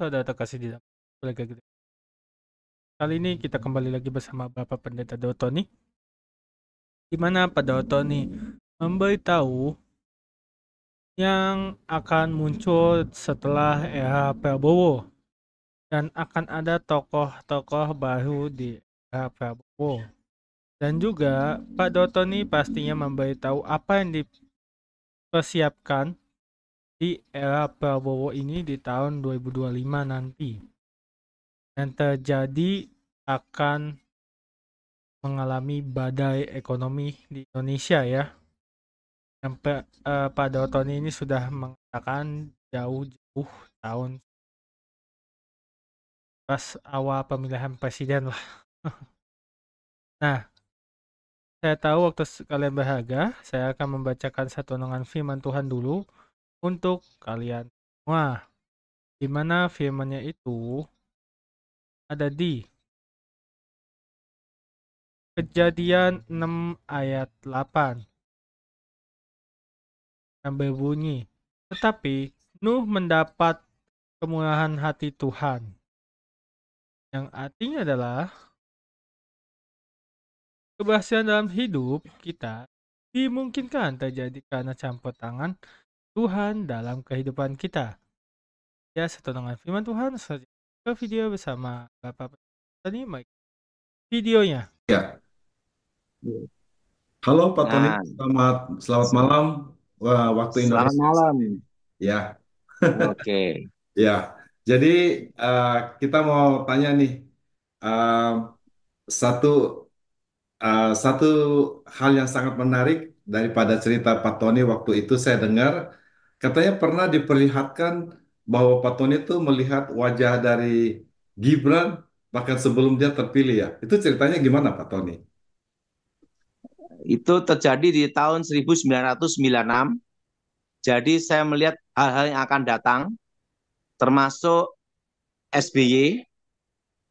Sudah terkasih di dalam lagi Kali ini kita kembali lagi bersama Bapak Pendeta Dotoni. Di mana Pak Dotoni memberitahu yang akan muncul setelah era Prabowo dan akan ada tokoh-tokoh baru di era Prabowo. Dan juga Pak Dotoni pastinya memberitahu apa yang dipersiapkan di era Prabowo ini di tahun 2025 nanti. Yang terjadi akan mengalami badai ekonomi di Indonesia ya. Yang eh, pada tahun ini sudah mengatakan jauh-jauh tahun pas awal pemilihan presiden lah. nah, saya tahu waktu kalian berharga, saya akan membacakan satu renungan firman Tuhan dulu untuk kalian semua. Dimana firmannya itu ada di Kejadian 6 ayat 8 yang berbunyi, Tetapi Nuh mendapat kemurahan hati Tuhan. Yang artinya adalah keberhasilan dalam hidup kita dimungkinkan terjadi karena campur tangan Tuhan dalam kehidupan kita. Ya, satu dengan firman Tuhan, saja ke video bersama Bapak Tony Mike. Videonya. Ya. Halo Pak Tony, nah. selamat selamat malam. Wah, waktu Indonesia. Selamat malam. Ya. Oke. Okay. ya. Jadi uh, kita mau tanya nih uh, satu uh, satu hal yang sangat menarik daripada cerita Pak Tony waktu itu saya dengar Katanya pernah diperlihatkan bahwa Pak Tony itu melihat wajah dari Gibran bahkan sebelum dia terpilih ya. Itu ceritanya gimana Pak Tony? Itu terjadi di tahun 1996. Jadi saya melihat hal-hal yang akan datang termasuk SBY.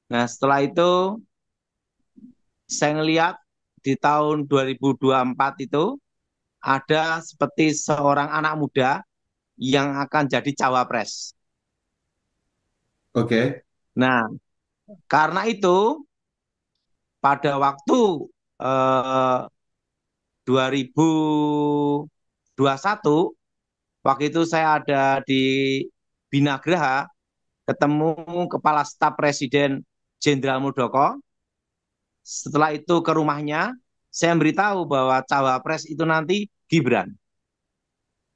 Nah, setelah itu saya melihat di tahun 2024 itu ada seperti seorang anak muda yang akan jadi cawapres. Oke. Okay. Nah, karena itu pada waktu eh, 2021 waktu itu saya ada di Binagraha ketemu kepala staf presiden Jenderal Muldoko. Setelah itu ke rumahnya, saya memberitahu bahwa cawapres itu nanti Gibran.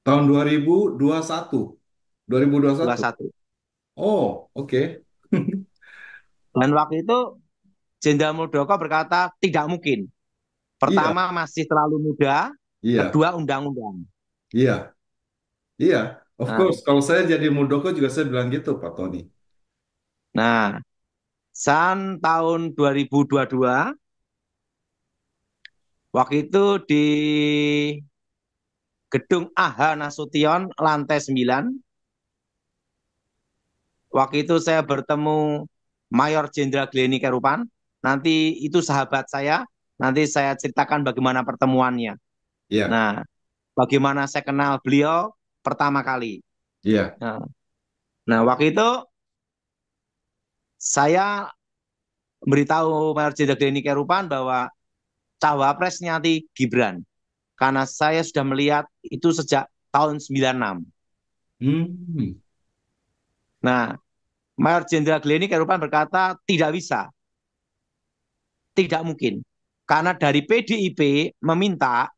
Tahun 2021. 2021. 21. Oh, oke. Dan waktu itu Jenderal Muldoko berkata tidak mungkin. Pertama iya. masih terlalu muda, iya. kedua undang-undang. Iya. Iya, of nah. course. Kalau saya jadi Muldoko juga saya bilang gitu, Pak Tony. Nah, San tahun 2022 waktu itu di Gedung AH Nasution lantai 9. Waktu itu saya bertemu Mayor Jenderal Gleni Kerupan. Nanti itu sahabat saya. Nanti saya ceritakan bagaimana pertemuannya. Yeah. Nah, bagaimana saya kenal beliau pertama kali. Iya. Yeah. Nah, nah, waktu itu saya beritahu Mayor Jenderal Gleni Kerupan bahwa cawapresnya nanti Gibran karena saya sudah melihat itu sejak tahun 96. Hmm. Nah, Mayor Jenderal Gleni Kerupan berkata tidak bisa. Tidak mungkin. Karena dari PDIP meminta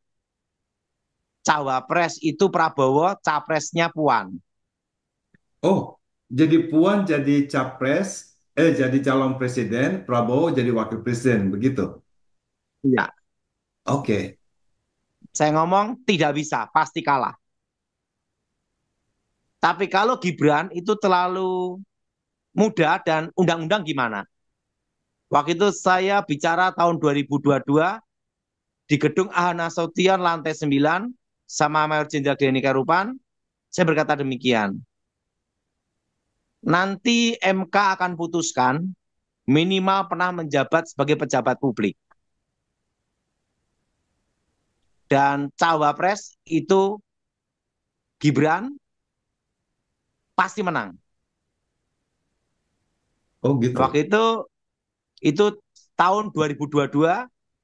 cawapres itu Prabowo, capresnya Puan. Oh, jadi Puan jadi capres, eh jadi calon presiden, Prabowo jadi wakil presiden, begitu? Iya. Oke. Okay. Saya ngomong tidak bisa, pasti kalah. Tapi kalau Gibran itu terlalu muda dan undang-undang gimana? Waktu itu saya bicara tahun 2022 di gedung Ahana Sotian lantai 9 sama Mayor Jenderal Deni Karupan, saya berkata demikian. Nanti MK akan putuskan minimal pernah menjabat sebagai pejabat publik dan cawapres itu Gibran pasti menang. Oh gitu. Waktu itu itu tahun 2022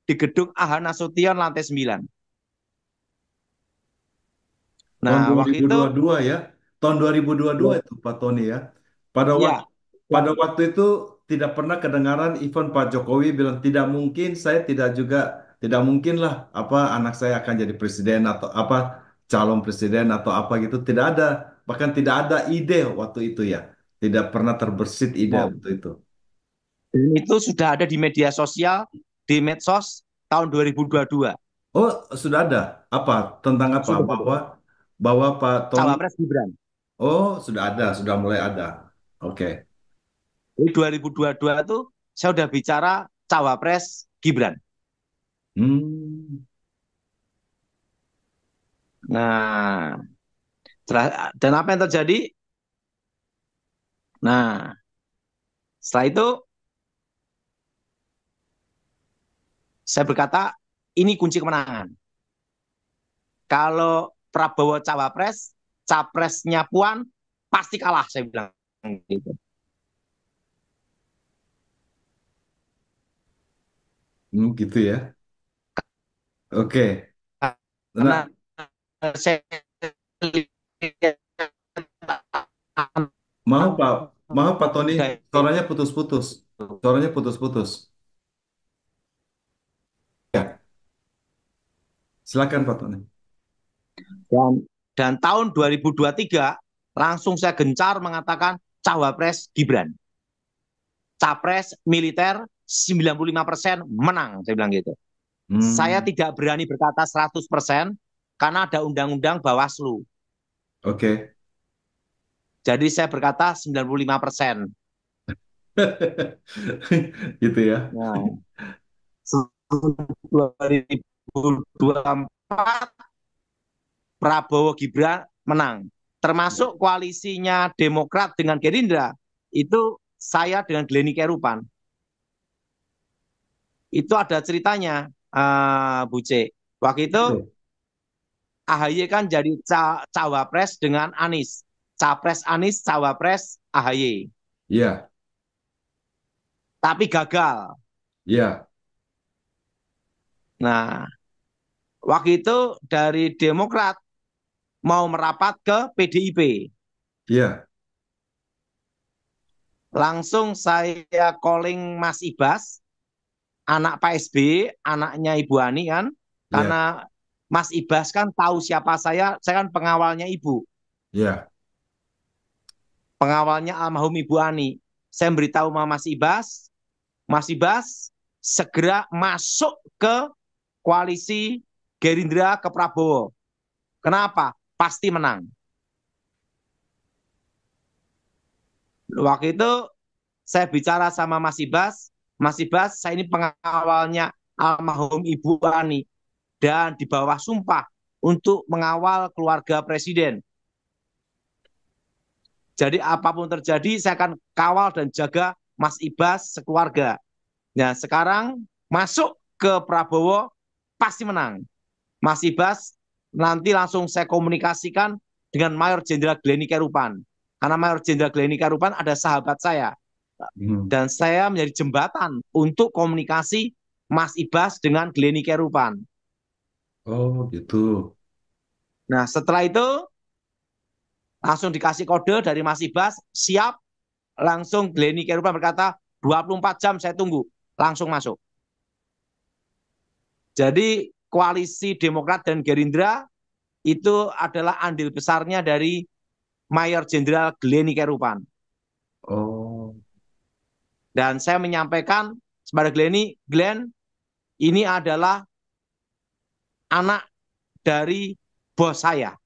di gedung AHA Nasution lantai 9. Nah, tahun 2022 waktu itu ya. Tahun 2022 iya. itu Pak Tony ya. Pada ya. waktu pada waktu itu tidak pernah kedengaran event Pak Jokowi bilang tidak mungkin saya tidak juga tidak mungkinlah apa anak saya akan jadi presiden atau apa calon presiden atau apa gitu tidak ada bahkan tidak ada ide waktu itu ya tidak pernah terbersit ide oh. waktu itu itu sudah ada di media sosial di medsos tahun 2022 oh sudah ada apa tentang apa sudah. bahwa bahwa Pak Tony... Cawapres Gibran oh sudah ada sudah mulai ada oke okay. 2022 itu saya sudah bicara cawapres Gibran Hmm. Nah, dan apa yang terjadi? Nah, setelah itu saya berkata ini kunci kemenangan. Kalau Prabowo cawapres, capresnya Puan pasti kalah saya bilang gitu. Hmm, gitu ya. Oke. Karena Nah, saya maaf Pak, maaf Pak Tony, suaranya putus-putus. Suaranya putus-putus. Ya, silakan Pak Tony. dan dan tahun 2023 langsung saya gencar mengatakan cawapres Gibran. Capres militer 95% menang, saya bilang gitu. Hmm. Saya tidak berani berkata 100% karena ada undang-undang Bawaslu. Oke. Okay. Jadi saya berkata 95%. gitu ya. Nah, 2024 Prabowo Gibran menang. Termasuk ya. koalisinya Demokrat dengan Gerindra itu saya dengan Glenny Kerupan. Itu ada ceritanya uh, ah, Bu Waktu itu iya. AHY kan jadi ca cawapres dengan Anies. Capres Anies, cawapres AHY. Iya. Yeah. Tapi gagal. Iya. Yeah. Nah, waktu itu dari Demokrat mau merapat ke PDIP. Iya. Yeah. Langsung saya calling Mas Ibas anak Pak SB, anaknya Ibu Ani kan, iya. karena yeah. Mas Ibas kan tahu siapa saya, saya kan pengawalnya Ibu. Iya. Yeah. Pengawalnya almarhum Ibu Ani. Saya beritahu sama Mas Ibas, Mas Ibas segera masuk ke koalisi Gerindra ke Prabowo. Kenapa? Pasti menang. Waktu itu saya bicara sama Mas Ibas, Mas Ibas, saya ini pengawalnya almarhum Ibu Ani dan di bawah sumpah untuk mengawal keluarga presiden. Jadi apapun terjadi saya akan kawal dan jaga Mas Ibas sekeluarga. Nah, sekarang masuk ke Prabowo pasti menang. Mas Ibas nanti langsung saya komunikasikan dengan Mayor Jenderal Gleni Kerupan. Karena Mayor Jenderal Gleni Kerupan ada sahabat saya. Hmm. Dan saya menjadi jembatan untuk komunikasi Mas Ibas dengan Gleni Kerupan. Oh, gitu. Nah, setelah itu langsung dikasih kode dari Mas Ibas, siap. Langsung Gleni Kerupan berkata, 24 jam saya tunggu, langsung masuk. Jadi koalisi Demokrat dan Gerindra itu adalah andil besarnya dari Mayor Jenderal Gleni Kerupan. Oh. Dan saya menyampaikan kepada Glenn Glenn ini adalah anak dari bos saya.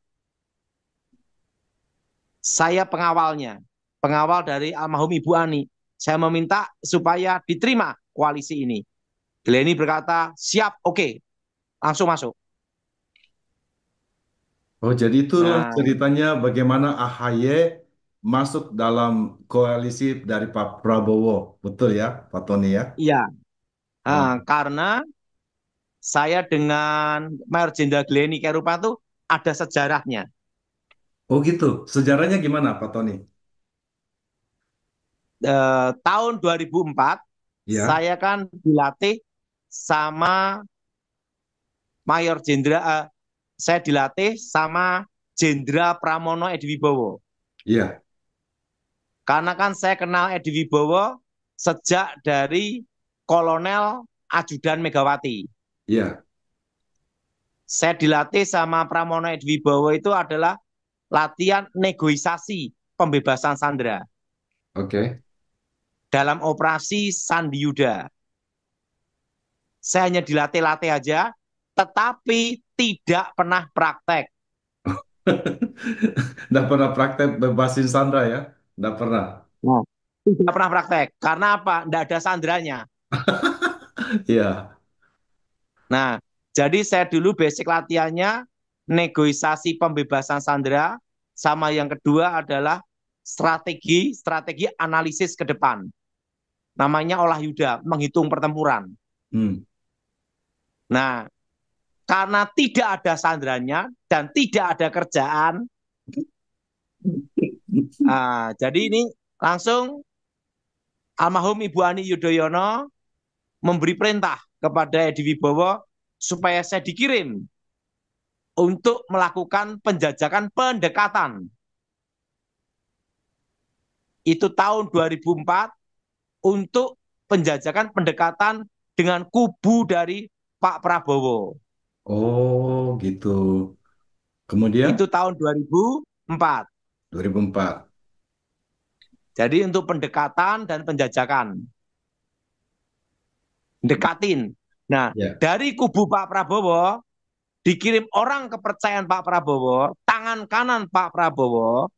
Saya pengawalnya, pengawal dari almarhum Ibu Ani. Saya meminta supaya diterima koalisi ini. Glenny berkata, siap, oke. Okay. Langsung masuk. Oh, jadi itu nah, ceritanya bagaimana AHY masuk dalam koalisi dari Pak Prabowo, betul ya, Pak Tony ya? Iya. Uh, hmm. Karena saya dengan Mayor Jenderal Gleni Kerupa itu ada sejarahnya. Oh gitu, sejarahnya gimana Pak Tony? Uh, tahun 2004 ya. saya kan dilatih sama Mayor Jenderal, Uh, eh, saya dilatih sama Jenderal Pramono Edwibowo. Wibowo. Iya. Karena kan saya kenal Edi Wibowo sejak dari Kolonel Ajudan Megawati. Iya. Saya dilatih sama Pramono Edi Wibowo itu adalah latihan negosiasi pembebasan Sandra. Oke. Dalam operasi Sandi Yuda. Saya hanya dilatih-latih aja, tetapi tidak pernah praktek. Tidak pernah praktek bebasin Sandra ya? Nggak pernah. Nah, tidak pernah praktek. Karena apa? Enggak ada sandranya. Iya. yeah. Nah, jadi saya dulu basic latihannya negosiasi pembebasan sandera sama yang kedua adalah strategi strategi analisis ke depan. Namanya olah yuda, menghitung pertempuran. Hmm. Nah, karena tidak ada sandranya dan tidak ada kerjaan, Ah, jadi ini langsung almarhum Ibu Ani Yudhoyono memberi perintah kepada Edi Wibowo supaya saya dikirim untuk melakukan penjajakan pendekatan. Itu tahun 2004 untuk penjajakan pendekatan dengan kubu dari Pak Prabowo. Oh, gitu. Kemudian itu tahun 2004. 2004. Jadi untuk pendekatan dan penjajakan. Dekatin. Nah, ya. dari kubu Pak Prabowo dikirim orang kepercayaan Pak Prabowo, tangan kanan Pak Prabowo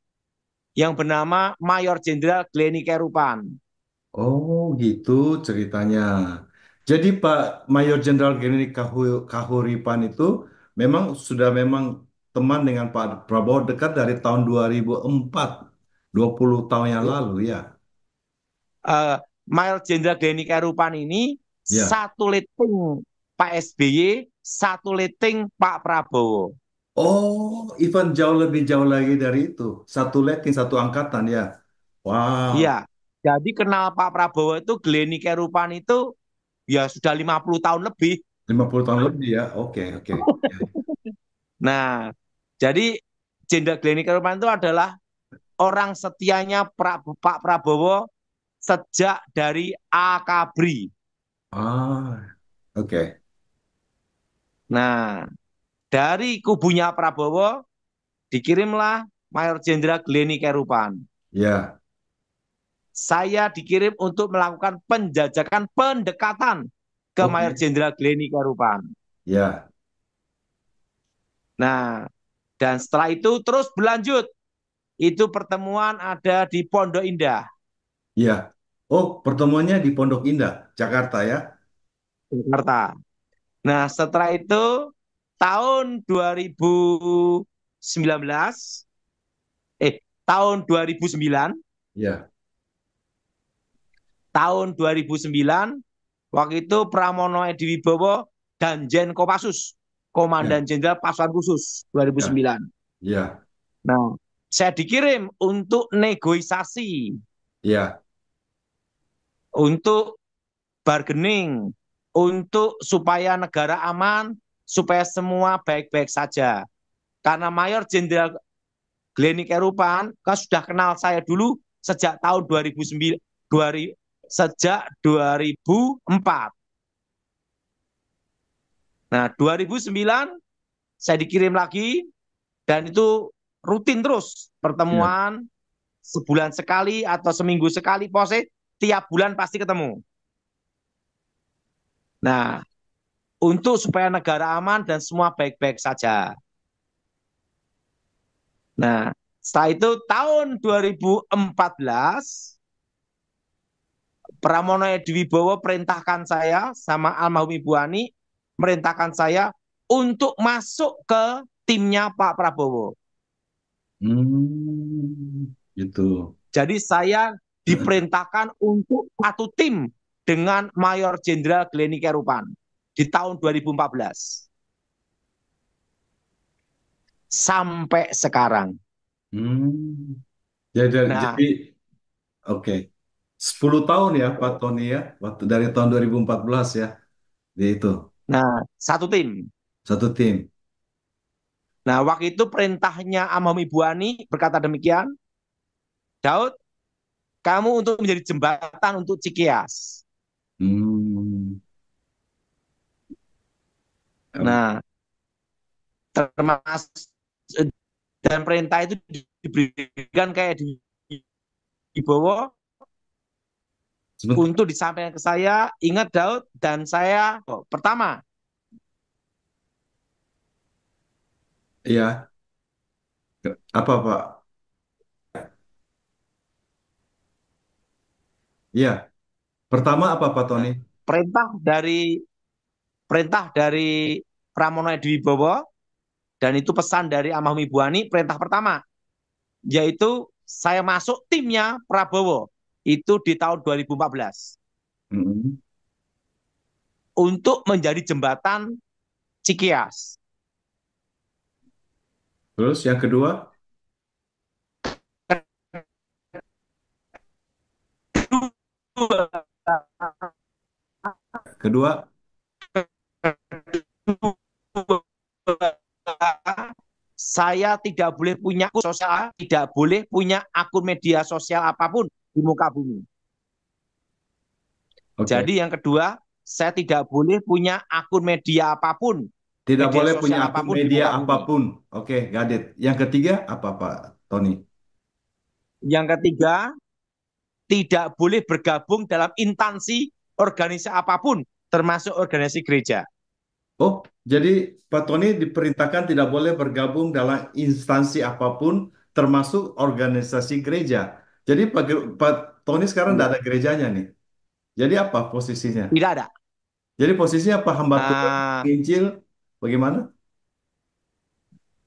yang bernama Mayor Jenderal Gleni Kerupan. Oh, gitu ceritanya. Jadi Pak Mayor Jenderal Gleni Kahuripan itu memang sudah memang teman dengan Pak Prabowo dekat dari tahun 2004, 20 tahun yang iya. lalu ya. Uh, eh, Mayor Jenderal Denny Karupan ini ya. satu leting Pak SBY, satu leting Pak Prabowo. Oh, even jauh lebih jauh lagi dari itu. Satu leting, satu angkatan ya. Wow. Iya. Jadi kenal Pak Prabowo itu Gleni Kerupan itu ya sudah 50 tahun lebih. 50 tahun lebih ya. Oke, okay, oke. Okay. nah, jadi Jenderal Gleni itu adalah orang setianya pra, Pak Prabowo sejak dari Akabri. Ah, oke. Okay. Nah, dari kubunya Prabowo dikirimlah Mayor Jenderal Gleni Kerupan. Ya. Saya dikirim untuk melakukan penjajakan pendekatan ke okay. Mayor Jenderal Gleni Kerupan. Ya. Nah, dan setelah itu terus berlanjut. Itu pertemuan ada di Pondok Indah. Iya. Oh, pertemuannya di Pondok Indah, Jakarta ya? Jakarta. Nah, setelah itu tahun 2019 eh tahun 2009 ya. Tahun 2009 waktu itu Pramono Edi Wibowo dan Jen Kopassus Komandan ya. Jenderal Pasukan Khusus 2009. Ya. ya. Nah, saya dikirim untuk negosiasi. Ya. Untuk bargaining, untuk supaya negara aman, supaya semua baik-baik saja. Karena Mayor Jenderal Gleni Kerupan kan sudah kenal saya dulu sejak tahun 2009 2000, sejak 2004. Nah, 2009 saya dikirim lagi dan itu rutin terus pertemuan ya. sebulan sekali atau seminggu sekali pose eh, tiap bulan pasti ketemu. Nah, untuk supaya negara aman dan semua baik-baik saja. Nah, setelah itu tahun 2014 Pramono Edwibowo perintahkan saya sama almarhum Ibu Ani merintahkan saya untuk masuk ke timnya Pak Prabowo. Hmm, itu. Jadi saya diperintahkan untuk satu tim dengan Mayor Jenderal Gleni Kerupan di tahun 2014. Sampai sekarang. Hmm. Jadi, ya, nah, jadi oke. Okay. 10 tahun ya Pak Tony ya, waktu dari tahun 2014 ya. Di itu. Nah, satu tim. Satu tim. Nah, waktu itu perintahnya Amam Ibu Ani berkata demikian, Daud, kamu untuk menjadi jembatan untuk Cikias. Hmm. Nah, termasuk dan perintah itu diberikan kayak di Ibowo Sebentar. untuk disampaikan ke saya. Ingat Daud dan saya oh, pertama. Iya. Apa Pak? Iya. Pertama apa Pak Tony? Perintah dari perintah dari Pramono Bobo dan itu pesan dari Amahmi Buani perintah pertama yaitu saya masuk timnya Prabowo itu di tahun 2014 hmm. untuk menjadi jembatan Cikias. Terus yang kedua? Kedua? Saya tidak boleh punya akun sosial, tidak boleh punya akun media sosial apapun di muka bumi. Okay. Jadi yang kedua, saya tidak boleh punya akun media apapun. Tidak media boleh punya akun media apapun. Oke, okay, Gadet. Yang ketiga apa Pak Tony? Yang ketiga, tidak boleh bergabung dalam instansi organisasi apapun, termasuk organisasi gereja. Oh, jadi Pak Tony diperintahkan tidak boleh bergabung dalam instansi apapun, termasuk organisasi gereja. Jadi Pak, Pak Tony sekarang tidak ada hmm. gerejanya nih. Jadi apa posisinya? Tidak ada. Jadi posisinya apa hamba ah. Tuhan, Injil, bagaimana?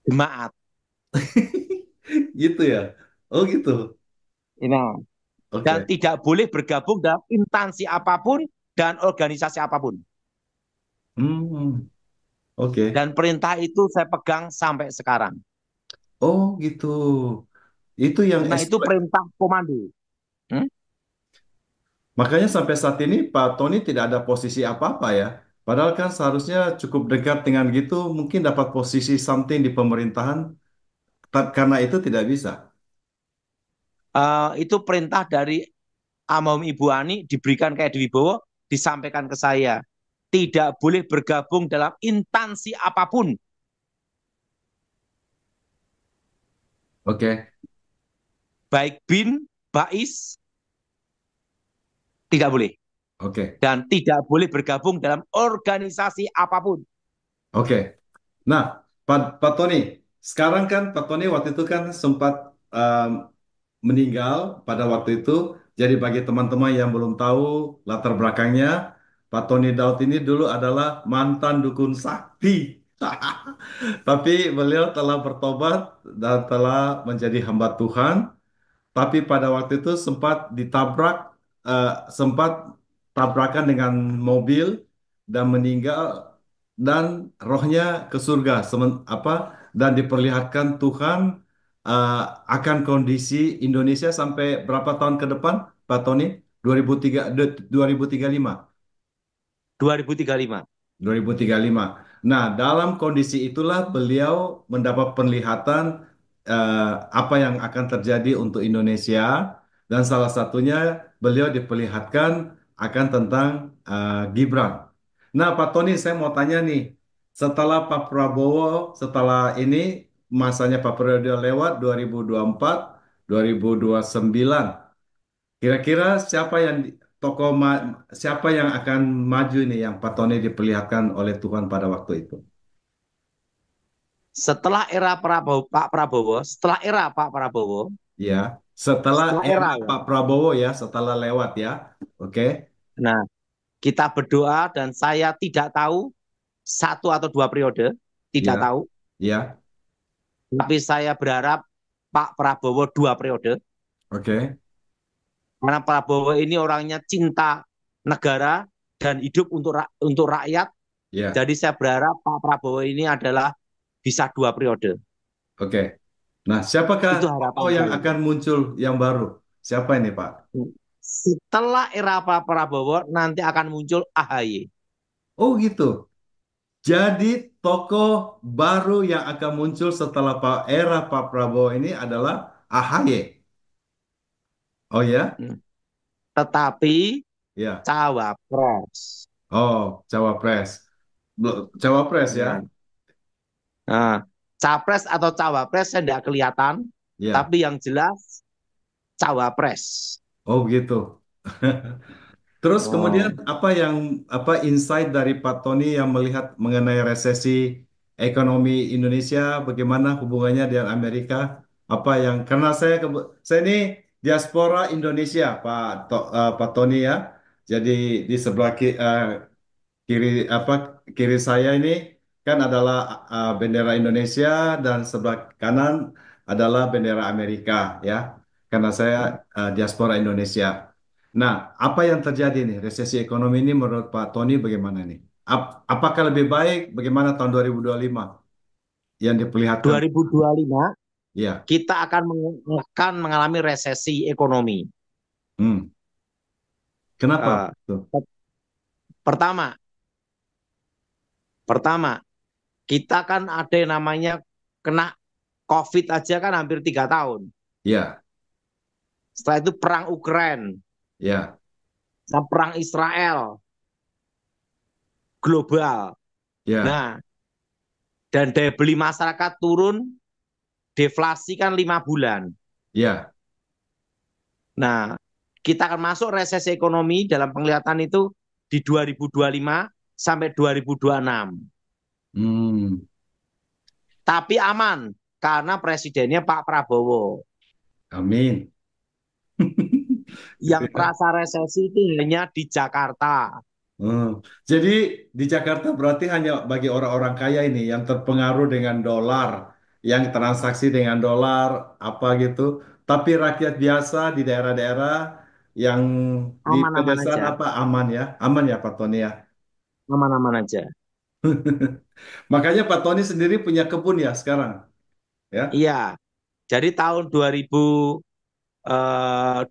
jemaat. Gitu ya. Oh gitu. Nah, iya. okay. dan tidak boleh bergabung dalam instansi apapun dan organisasi apapun. Hmm. Oke. Dan perintah itu saya pegang sampai sekarang. Oh gitu. Itu yang Nah, itu perintah komando. Hmm? Makanya sampai saat ini Pak Tony tidak ada posisi apa-apa ya. Padahal kan seharusnya cukup dekat dengan gitu mungkin dapat posisi something di pemerintahan karena itu tidak bisa. Uh, itu perintah dari Amom Ibu Ani diberikan ke Dewi Bowo disampaikan ke saya. Tidak boleh bergabung dalam instansi apapun. Oke. Okay baik bin, bais tidak boleh. Oke. Okay. Dan tidak boleh bergabung dalam organisasi apapun. Oke. Okay. Nah, Pak, Pak Tony, sekarang kan Pak Tony waktu itu kan sempat um, meninggal pada waktu itu. Jadi bagi teman-teman yang belum tahu latar belakangnya, Pak Tony Daud ini dulu adalah mantan dukun sakti. Tapi beliau telah bertobat dan telah menjadi hamba Tuhan tapi pada waktu itu sempat ditabrak, eh, sempat tabrakan dengan mobil dan meninggal dan rohnya ke surga. Semen, apa dan diperlihatkan Tuhan uh, akan kondisi Indonesia sampai berapa tahun ke depan, Pak Tony? 2003, 2035. 2035. 2035. Nah, dalam kondisi itulah beliau mendapat penglihatan uh, apa yang akan terjadi untuk Indonesia dan salah satunya beliau diperlihatkan akan tentang uh, Gibran. Nah, Pak Tony, saya mau tanya nih, setelah Pak Prabowo, setelah ini masanya Pak Prabowo lewat 2024, 2029, kira-kira siapa yang tokoh siapa yang akan maju nih yang Pak Tony diperlihatkan oleh Tuhan pada waktu itu? setelah era Prabowo, Pak Prabowo, setelah era Pak Prabowo, ya, setelah, setelah era, era ya. Pak Prabowo ya, setelah lewat ya, oke. Okay. Nah, kita berdoa dan saya tidak tahu satu atau dua periode, tidak ya. tahu. Ya. Tapi saya berharap Pak Prabowo dua periode. Oke. Okay. Karena Prabowo ini orangnya cinta negara dan hidup untuk untuk rakyat. Ya. Jadi saya berharap Pak Prabowo ini adalah bisa dua periode. Oke. Nah, siapakah tokoh yang itu. akan muncul yang baru? Siapa ini, Pak? Hmm. Setelah era Pak Prabowo nanti akan muncul AHY. Oh, gitu. Jadi tokoh baru yang akan muncul setelah Pak era Pak Prabowo ini adalah AHY. Oh ya. Hmm. Tetapi ya. cawapres. Oh, cawapres. Cawapres ya. ya. Nah, capres atau cawapres saya tidak kelihatan, yeah. tapi yang jelas cawapres. Oh begitu. Terus oh. kemudian apa yang apa insight dari Pak Tony yang melihat mengenai resesi ekonomi Indonesia, bagaimana hubungannya dengan Amerika? Apa yang karena saya saya ini diaspora Indonesia, Pak to, uh, Pak Tony ya. Jadi di sebelah ki, uh, kiri apa kiri saya ini kan adalah uh, bendera Indonesia dan sebelah kanan adalah bendera Amerika ya karena saya uh, diaspora Indonesia. Nah, apa yang terjadi nih resesi ekonomi ini menurut Pak Tony bagaimana nih? Ap apakah lebih baik bagaimana tahun 2025 yang diperlihatkan? 2025 Ya. Kita akan akan mengalami resesi ekonomi. Hmm. Kenapa? Uh, pertama, pertama kita kan ada yang namanya kena COVID aja kan hampir tiga tahun. Iya. Setelah itu perang Ukraina. Iya. Nah, perang Israel. Global. Iya. Nah, dan daya beli masyarakat turun, deflasi kan lima bulan. Iya. Nah, kita akan masuk resesi ekonomi dalam penglihatan itu di 2025 sampai 2026. Hmm. Tapi aman karena presidennya Pak Prabowo. Amin. Yang terasa resesi itu hanya di Jakarta. Hmm. Jadi di Jakarta berarti hanya bagi orang-orang kaya ini yang terpengaruh dengan dolar, yang transaksi dengan dolar apa gitu. Tapi rakyat biasa di daerah-daerah yang aman, di pedesaan aman apa aman ya? Aman ya Pak Tony ya? Aman-aman aja. Makanya Pak Tony sendiri punya kebun ya sekarang, ya? Iya. Jadi tahun 2025 eh,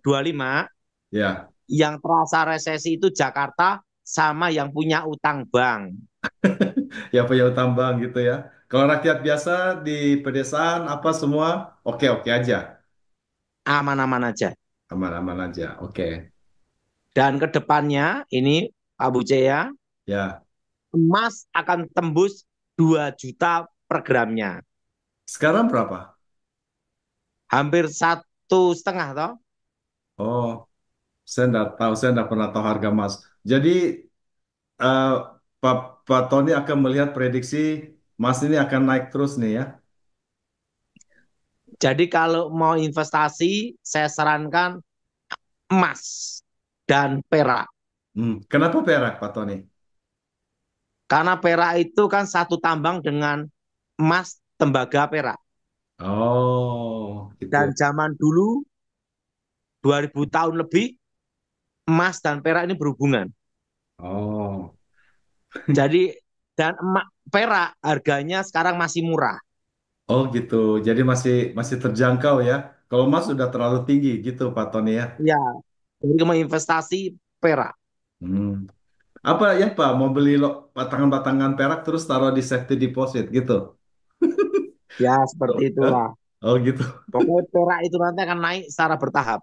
ya. yang terasa resesi itu Jakarta sama yang punya utang bank. Ya punya utang bank gitu ya. Kalau rakyat biasa di pedesaan apa semua oke-oke aja. Aman-aman aja. Aman-aman aja. Oke. Dan kedepannya ini Abu Buce ya. Ya emas akan tembus 2 juta per gramnya. Sekarang berapa? Hampir satu setengah toh. Oh, saya tidak tahu, saya tidak pernah tahu harga emas. Jadi uh, Pak, Pak Tony akan melihat prediksi emas ini akan naik terus nih ya. Jadi kalau mau investasi, saya sarankan emas dan perak. Hmm. Kenapa perak, Pak Tony? Karena perak itu kan satu tambang dengan emas, tembaga, perak. Oh. Gitu. Dan zaman dulu 2000 tahun lebih emas dan perak ini berhubungan. Oh. Jadi dan emak perak harganya sekarang masih murah. Oh gitu. Jadi masih masih terjangkau ya. Kalau emas sudah terlalu tinggi gitu Pak Tony ya. Iya. Jadi mau investasi perak. Hmm. Apa ya Pak, mau beli lo- batangan-batangan perak terus taruh di safety deposit gitu? Ya, seperti itulah. Oh gitu. Pokoknya perak itu nanti akan naik secara bertahap.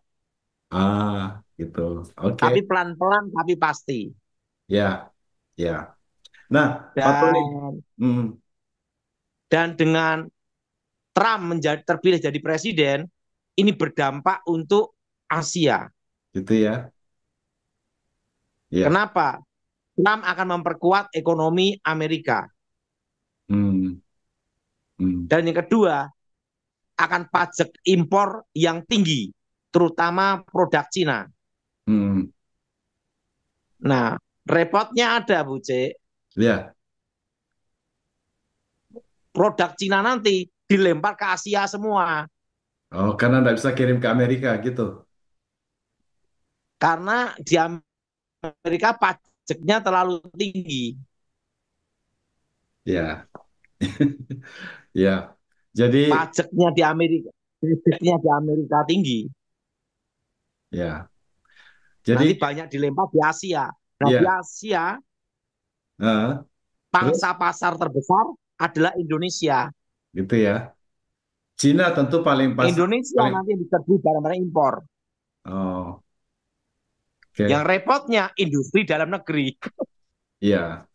Ah, gitu. Oke. Tapi pelan-pelan, tapi pasti. Ya, ya. Nah, Pak Tony. Dan Hmm. dan dengan Trump menjadi terpilih jadi presiden, ini berdampak untuk Asia. Gitu ya. Ya. Kenapa? Trump akan memperkuat ekonomi Amerika. Hmm. Hmm. Dan yang kedua, akan pajak impor yang tinggi, terutama produk Cina. Hmm. Nah, repotnya ada, Bu C. Ya. Produk Cina nanti dilempar ke Asia semua. Oh, karena tidak bisa kirim ke Amerika gitu. Karena di Amerika pajak pajaknya terlalu tinggi. Ya. ya. Jadi pajaknya di Amerika pajaknya di Amerika tinggi. Ya. Jadi Nanti banyak dilempar di Asia. Nah, ya. di Asia uh, pangsa terus? pasar terbesar adalah Indonesia. Gitu ya. Cina tentu paling pas Indonesia paling... nanti diserbu barang-barang impor. Oh. Okay. Yang repotnya industri dalam negeri. Iya.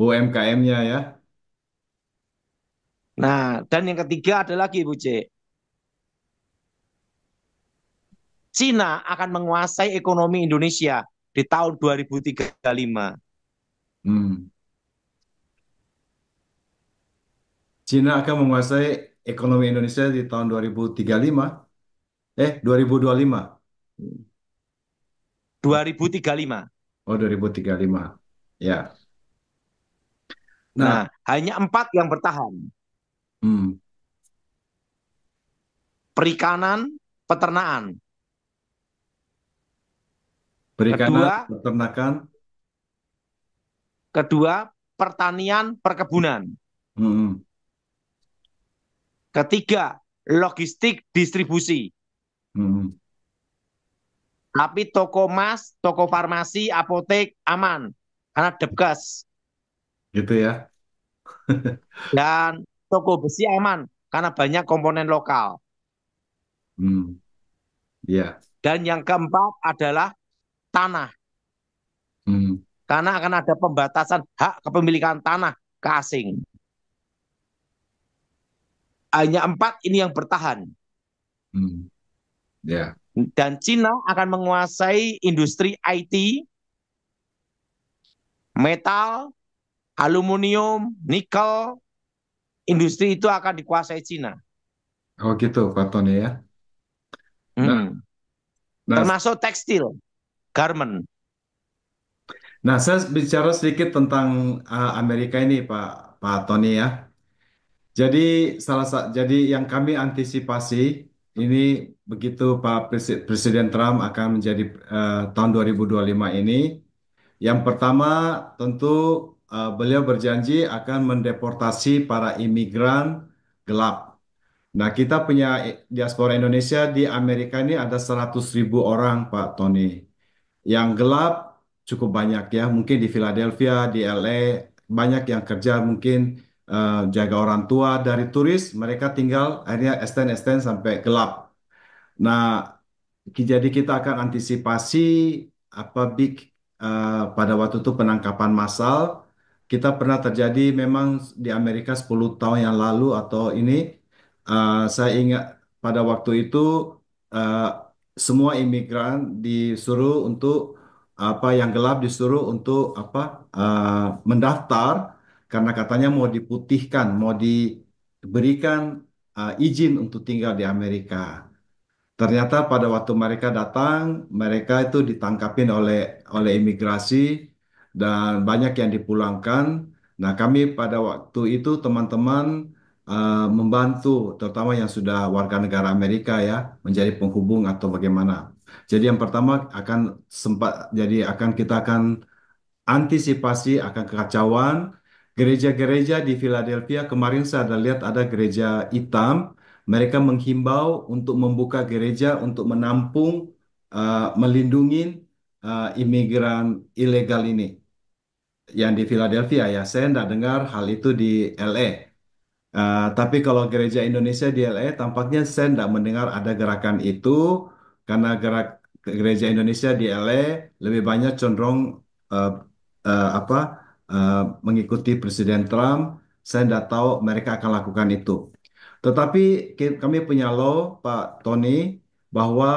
UMKM-nya ya. Nah, dan yang ketiga ada lagi Bu C. Cina akan menguasai ekonomi Indonesia di tahun 2035. Hmm. Cina akan menguasai ekonomi Indonesia di tahun 2035. Eh, 2025. 2035. Oh, 2035. Ya. Nah, nah hanya empat yang bertahan. Hmm. Perikanan, peternakan. Perikanan, kedua, peternakan. Kedua, pertanian, perkebunan. Hmm. Ketiga, logistik distribusi. Hmm. Tapi toko emas, toko farmasi, apotek aman karena debgas. Gitu ya. Dan toko besi aman karena banyak komponen lokal. Hmm. Ya. Yeah. Dan yang keempat adalah tanah. Hmm. Karena akan ada pembatasan hak kepemilikan tanah ke asing. Hanya empat ini yang bertahan. Hmm. Yeah. Dan Cina akan menguasai industri IT, metal, aluminium, nikel, industri itu akan dikuasai Cina. Oh gitu, Pak Tony ya. hmm. nah, nah termasuk tekstil, garment. Nah, saya bicara sedikit tentang uh, Amerika ini, Pak Pak Tony ya. Jadi salah jadi yang kami antisipasi ini begitu Pak Presiden Trump akan menjadi uh, tahun 2025 ini, yang pertama tentu uh, beliau berjanji akan mendeportasi para imigran gelap. Nah, kita punya diaspora Indonesia di Amerika ini ada 100 ribu orang, Pak Tony. Yang gelap cukup banyak ya, mungkin di Philadelphia, di LA, banyak yang kerja mungkin Eh, jaga orang tua dari turis, mereka tinggal akhirnya extend-extend sampai gelap. Nah, jadi kita akan antisipasi apa big uh, pada waktu itu penangkapan massal kita pernah terjadi memang di Amerika 10 tahun yang lalu atau ini uh, saya ingat pada waktu itu uh, semua imigran disuruh untuk apa yang gelap disuruh untuk apa uh, mendaftar karena katanya mau diputihkan, mau diberikan uh, izin untuk tinggal di Amerika. Ternyata pada waktu mereka datang, mereka itu ditangkapin oleh oleh imigrasi dan banyak yang dipulangkan. Nah, kami pada waktu itu teman-teman uh, membantu, terutama yang sudah warga negara Amerika ya, menjadi penghubung atau bagaimana. Jadi yang pertama akan sempat, jadi akan kita akan antisipasi akan kekacauan gereja-gereja di Philadelphia kemarin saya ada lihat ada gereja hitam, mereka menghimbau untuk membuka gereja untuk menampung, uh, melindungi uh, imigran ilegal ini. Yang di Philadelphia ya, saya tidak dengar hal itu di LA. Uh, tapi kalau gereja Indonesia di LA, tampaknya saya tidak mendengar ada gerakan itu karena gerak gereja Indonesia di LA lebih banyak condong uh, uh, apa Eh, mengikuti Presiden Trump, saya tidak tahu mereka akan lakukan itu. Tetapi kami punya law, Pak Tony, bahwa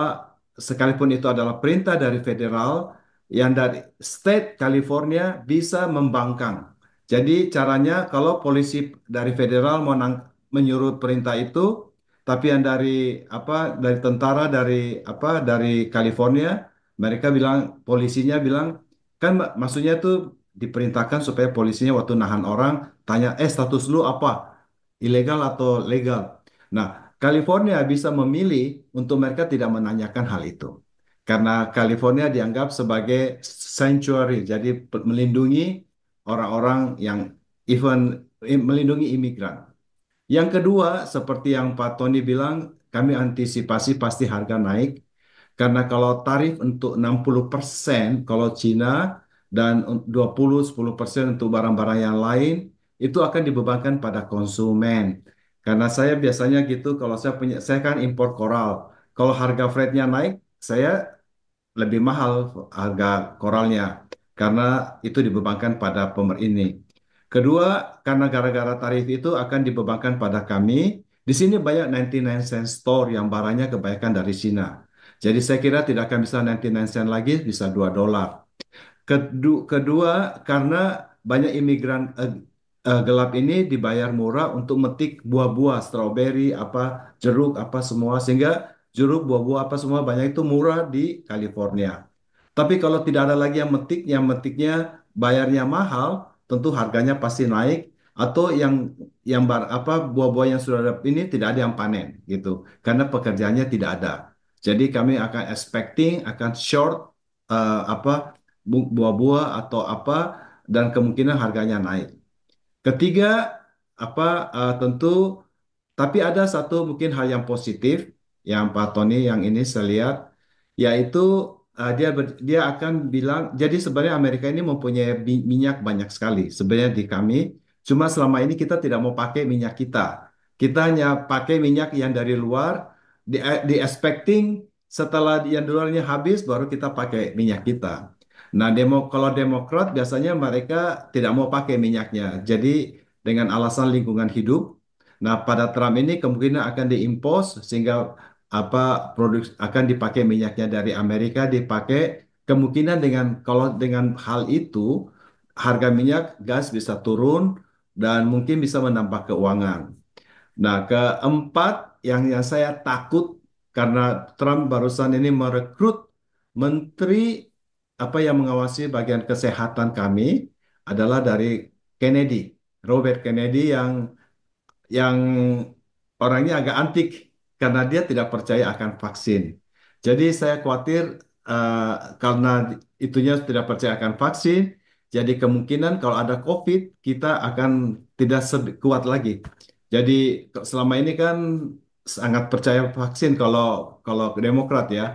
sekalipun itu adalah perintah dari federal, yang dari state California bisa membangkang. Jadi caranya kalau polisi dari federal mau menyuruh perintah itu, tapi yang dari apa dari tentara dari apa dari California, mereka bilang polisinya bilang kan maksudnya itu diperintahkan supaya polisinya waktu nahan orang tanya, eh status lu apa? Ilegal atau legal? Nah, California bisa memilih untuk mereka tidak menanyakan hal itu. Karena California dianggap sebagai sanctuary, jadi melindungi orang-orang yang even melindungi imigran. Yang kedua, seperti yang Pak Tony bilang, kami antisipasi pasti harga naik. Karena kalau tarif untuk 60% kalau Cina dan 20-10% untuk barang-barang yang lain itu akan dibebankan pada konsumen. Karena saya biasanya gitu kalau saya punya saya kan impor koral. Kalau harga freightnya naik, saya lebih mahal harga koralnya karena itu dibebankan pada pemer ini. Kedua, karena gara-gara tarif itu akan dibebankan pada kami. Di sini banyak 99 cent store yang barangnya kebanyakan dari Cina. Jadi saya kira tidak akan bisa 99 cent lagi, bisa 2 dolar. Kedua, kedua karena banyak imigran uh, uh, gelap ini dibayar murah untuk metik buah-buah, strawberry apa jeruk, apa semua sehingga jeruk, buah-buah apa semua banyak itu murah di California. Tapi kalau tidak ada lagi yang metik, yang metiknya bayarnya mahal, tentu harganya pasti naik atau yang yang bar, apa buah-buah yang sudah ada ini tidak ada yang panen gitu karena pekerjaannya tidak ada jadi kami akan expecting akan short uh, apa buah-buah atau apa dan kemungkinan harganya naik. Ketiga, apa uh, tentu tapi ada satu mungkin hal yang positif yang Pak Tony yang ini saya lihat yaitu uh, dia ber, dia akan bilang jadi sebenarnya Amerika ini mempunyai minyak banyak sekali sebenarnya di kami cuma selama ini kita tidak mau pakai minyak kita. Kita hanya pakai minyak yang dari luar di, di expecting setelah yang luarnya habis baru kita pakai minyak kita. Nah, demo, kalau Demokrat biasanya mereka tidak mau pakai minyaknya. Jadi dengan alasan lingkungan hidup. Nah, pada Trump ini kemungkinan akan diimpos sehingga apa produk akan dipakai minyaknya dari Amerika dipakai kemungkinan dengan kalau dengan hal itu harga minyak gas bisa turun dan mungkin bisa menambah keuangan. Nah, keempat yang yang saya takut karena Trump barusan ini merekrut menteri apa yang mengawasi bagian kesehatan kami adalah dari Kennedy, Robert Kennedy yang yang orangnya agak antik karena dia tidak percaya akan vaksin. Jadi saya khawatir uh, karena itunya tidak percaya akan vaksin, jadi kemungkinan kalau ada COVID kita akan tidak kuat lagi. Jadi selama ini kan sangat percaya vaksin kalau kalau Demokrat ya.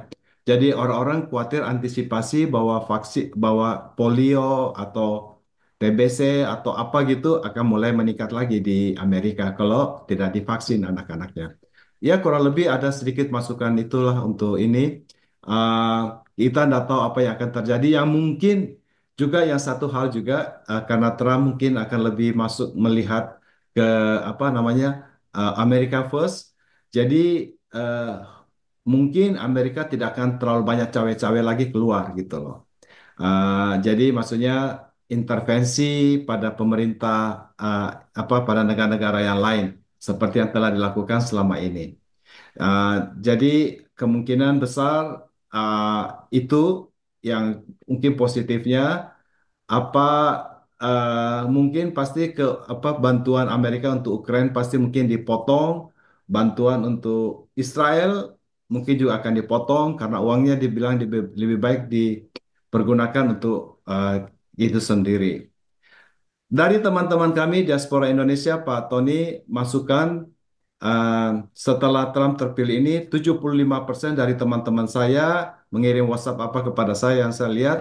Jadi orang-orang khawatir antisipasi bahwa vaksin bahwa polio atau TBC atau apa gitu akan mulai meningkat lagi di Amerika kalau tidak divaksin anak-anaknya. Ya kurang lebih ada sedikit masukan itulah untuk ini. Uh, eh, kita tidak tahu apa yang akan terjadi. Yang mungkin juga yang satu hal juga uh, karena Trump mungkin akan lebih masuk melihat ke apa namanya uh, Amerika First. Jadi uh, mungkin Amerika tidak akan terlalu banyak cawe-cawe lagi keluar gitu loh. Uh, jadi maksudnya intervensi pada pemerintah uh, apa pada negara-negara yang lain seperti yang telah dilakukan selama ini. Uh, jadi kemungkinan besar uh, itu yang mungkin positifnya apa uh, mungkin pasti ke apa bantuan Amerika untuk Ukraina pasti mungkin dipotong bantuan untuk Israel mungkin juga akan dipotong karena uangnya dibilang lebih baik dipergunakan untuk uh, itu sendiri. Dari teman-teman kami diaspora Indonesia, Pak Tony, masukan uh, setelah Trump terpilih ini 75% dari teman-teman saya mengirim WhatsApp apa kepada saya yang saya lihat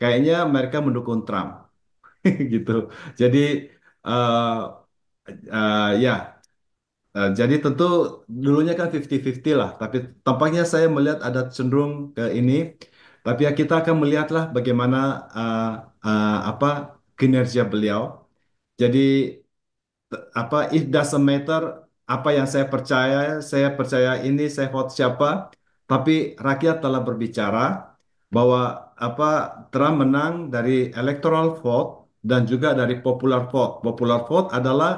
kayaknya mereka mendukung Trump. gitu. Jadi uh, uh, ya Eh, jadi tentu dulunya kan 50-50 lah, tapi tampaknya saya melihat ada cenderung ke ini. Tapi ya kita akan melihatlah bagaimana uh, uh, apa kinerja beliau. Jadi apa it doesn't matter apa yang saya percaya, saya percaya ini, saya vote siapa, tapi rakyat telah berbicara bahwa apa Trump menang dari electoral vote dan juga dari popular vote. Popular vote adalah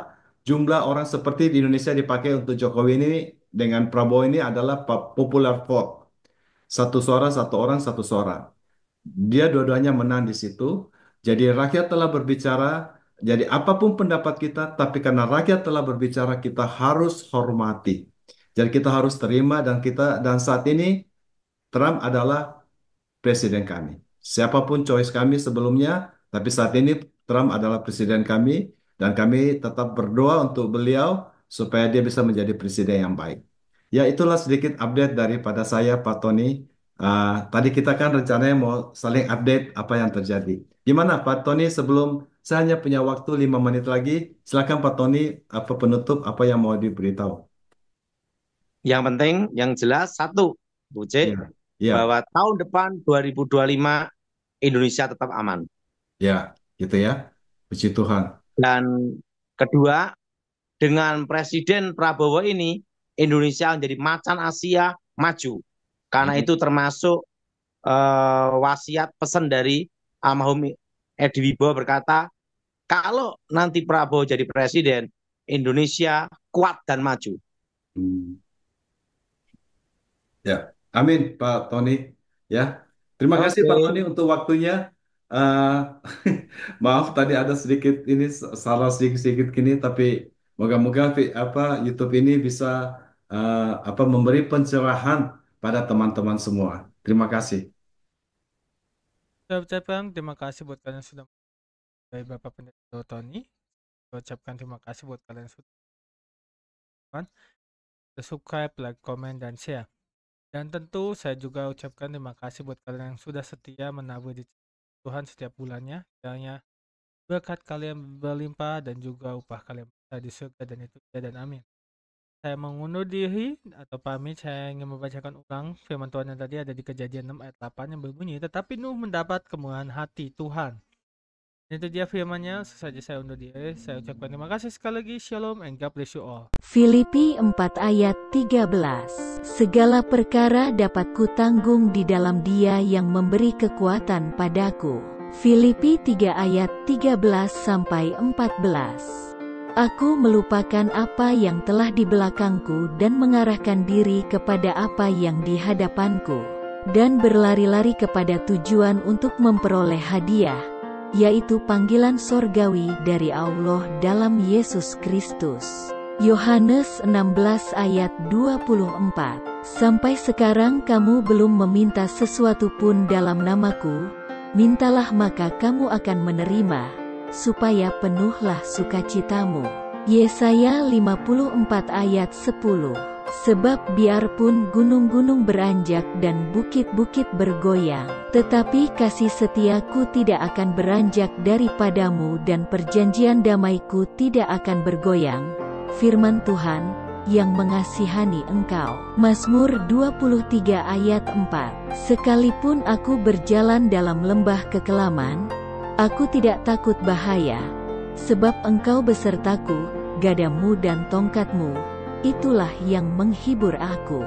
jumlah orang seperti di Indonesia dipakai untuk Jokowi ini dengan Prabowo ini adalah popular vote. Satu suara, satu orang, satu suara. Dia dua-duanya menang di situ. Jadi rakyat telah berbicara, jadi apapun pendapat kita, tapi karena rakyat telah berbicara, kita harus hormati. Jadi kita harus terima dan kita dan saat ini Trump adalah presiden kami. Siapapun choice kami sebelumnya, tapi saat ini Trump adalah presiden kami dan kami tetap berdoa untuk beliau supaya dia bisa menjadi presiden yang baik. Ya itulah sedikit update daripada saya Pak Tony. Uh, tadi kita kan rencananya mau saling update apa yang terjadi. Gimana Pak Tony sebelum saya hanya punya waktu lima menit lagi, silakan Pak Tony apa penutup apa yang mau diberitahu. Yang penting yang jelas satu, Bu C, yeah. Yeah. bahwa tahun depan 2025 Indonesia tetap aman. Ya, yeah, gitu ya. Puji Tuhan. Dan kedua, dengan Presiden Prabowo ini, Indonesia menjadi macan Asia maju. Karena hmm. itu termasuk uh, wasiat pesan dari almarhum Edi Wibowo berkata, kalau nanti Prabowo jadi presiden, Indonesia kuat dan maju. Hmm. Ya, amin Pak Tony. Ya, terima okay. kasih Pak Toni untuk waktunya. Eh, maaf tadi ada sedikit ini salah sedikit-sedikit gini, tapi moga-moga apa YouTube ini bisa uh, apa memberi pencerahan pada teman-teman semua. Terima kasih. ucapkan terima kasih buat kalian yang sudah dari Bapak Pendeta Tony. ucapkan terima kasih buat kalian yang sudah menonton. subscribe, like, komen, dan share. Dan tentu saya juga ucapkan terima kasih buat kalian yang sudah setia menabur di Tuhan setiap bulannya. Kiranya berkat kalian berlimpah dan juga upah kalian tadi di surga dan itu ya dan amin. Saya mengundur diri atau pamit saya ingin membacakan ulang firman Tuhan yang tadi ada di kejadian 6 ayat 8 yang berbunyi tetapi Nuh mendapat kemurahan hati Tuhan itu dia firmannya, sesaja saya undur diri. Saya ucapkan terima kasih sekali lagi. Shalom and God bless you all. Filipi 4 ayat 13. Segala perkara dapat kutanggung di dalam dia yang memberi kekuatan padaku. Filipi 3 ayat 13 sampai 14. Aku melupakan apa yang telah di belakangku dan mengarahkan diri kepada apa yang di hadapanku dan berlari-lari kepada tujuan untuk memperoleh hadiah yaitu panggilan sorgawi dari Allah dalam Yesus Kristus. Yohanes 16 ayat 24 Sampai sekarang kamu belum meminta sesuatu pun dalam namaku, mintalah maka kamu akan menerima, supaya penuhlah sukacitamu. Yesaya 54 ayat 10 Sebab biarpun gunung-gunung beranjak dan bukit-bukit bergoyang, tetapi kasih setiaku tidak akan beranjak daripadamu dan perjanjian damaiku tidak akan bergoyang. Firman Tuhan, yang mengasihani engkau. Mazmur 23 ayat 4 Sekalipun aku berjalan dalam lembah kekelaman, aku tidak takut bahaya, sebab engkau besertaku, gadamu dan tongkatmu, itulah yang menghibur aku.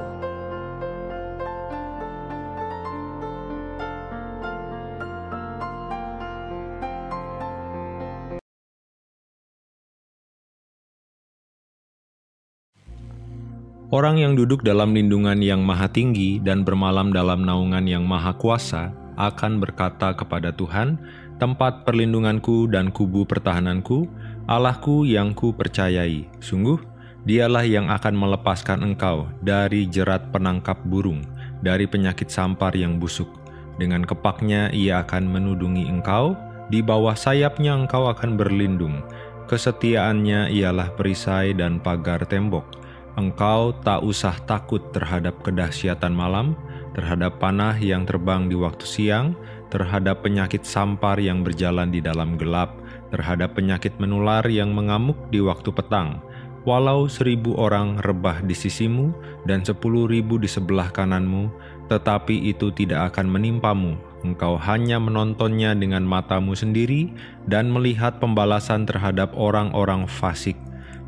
Orang yang duduk dalam lindungan yang maha tinggi dan bermalam dalam naungan yang maha kuasa akan berkata kepada Tuhan, tempat perlindunganku dan kubu pertahananku, Allahku yang ku percayai. Sungguh, Dialah yang akan melepaskan engkau dari jerat penangkap burung, dari penyakit sampar yang busuk. Dengan kepaknya ia akan menudungi engkau, di bawah sayapnya engkau akan berlindung. Kesetiaannya ialah perisai dan pagar tembok. Engkau tak usah takut terhadap kedahsyatan malam, terhadap panah yang terbang di waktu siang, terhadap penyakit sampar yang berjalan di dalam gelap, terhadap penyakit menular yang mengamuk di waktu petang, Walau seribu orang rebah di sisimu dan sepuluh ribu di sebelah kananmu, tetapi itu tidak akan menimpamu. Engkau hanya menontonnya dengan matamu sendiri dan melihat pembalasan terhadap orang-orang fasik.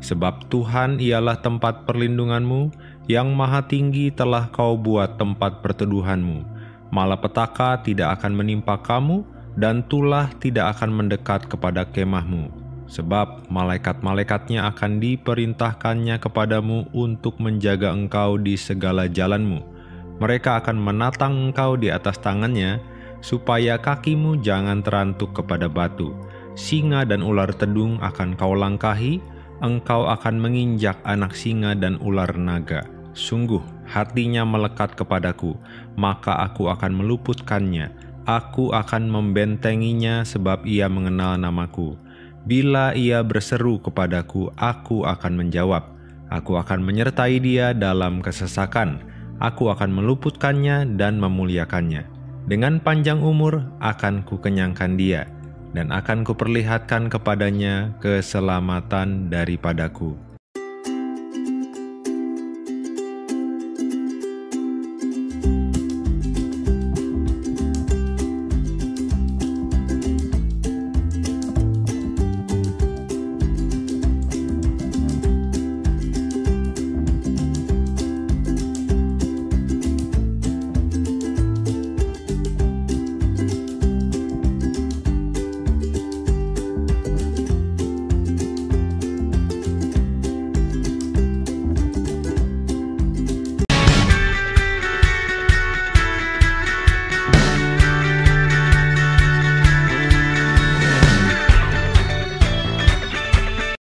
Sebab Tuhan ialah tempat perlindunganmu, yang maha tinggi telah kau buat tempat perteduhanmu. Malapetaka tidak akan menimpa kamu, dan tulah tidak akan mendekat kepada kemahmu sebab malaikat-malaikatnya akan diperintahkannya kepadamu untuk menjaga engkau di segala jalanmu. Mereka akan menatang engkau di atas tangannya, supaya kakimu jangan terantuk kepada batu. Singa dan ular tedung akan kau langkahi, engkau akan menginjak anak singa dan ular naga. Sungguh, hatinya melekat kepadaku, maka aku akan meluputkannya. Aku akan membentenginya sebab ia mengenal namaku.' Bila ia berseru kepadaku, aku akan menjawab. Aku akan menyertai dia dalam kesesakan. Aku akan meluputkannya dan memuliakannya. Dengan panjang umur akan kukenyangkan dia, dan akan kuperlihatkan kepadanya keselamatan daripadaku.'